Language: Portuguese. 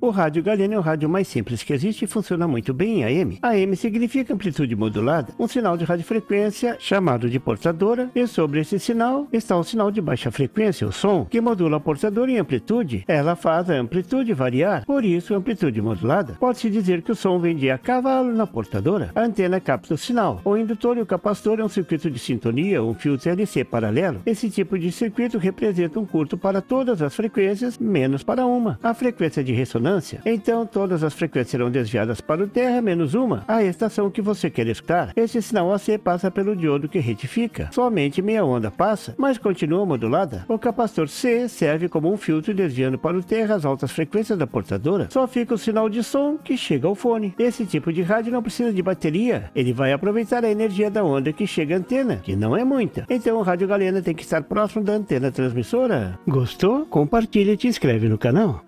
O rádio Galena é o rádio mais simples que existe e funciona muito bem em AM. AM significa amplitude modulada, um sinal de radiofrequência chamado de portadora, e sobre esse sinal está o sinal de baixa frequência, o som, que modula a portadora em amplitude. Ela faz a amplitude variar, por isso amplitude modulada. Pode-se dizer que o som vem de a cavalo na portadora. A antena capta o sinal. O indutor e o capacitor é um circuito de sintonia, um fio TLC paralelo. Esse tipo de circuito representa um curto para todas as frequências, menos para uma. A frequência de ressonância ressonância. Então todas as frequências serão desviadas para o Terra menos uma, a estação que você quer escutar. Esse sinal AC passa pelo diodo que retifica. Somente meia onda passa, mas continua modulada. O capacitor C serve como um filtro desviando para o Terra as altas frequências da portadora. Só fica o sinal de som que chega ao fone. Esse tipo de rádio não precisa de bateria. Ele vai aproveitar a energia da onda que chega à antena, que não é muita. Então o rádio galena tem que estar próximo da antena transmissora. Gostou? Compartilha e te inscreve no canal.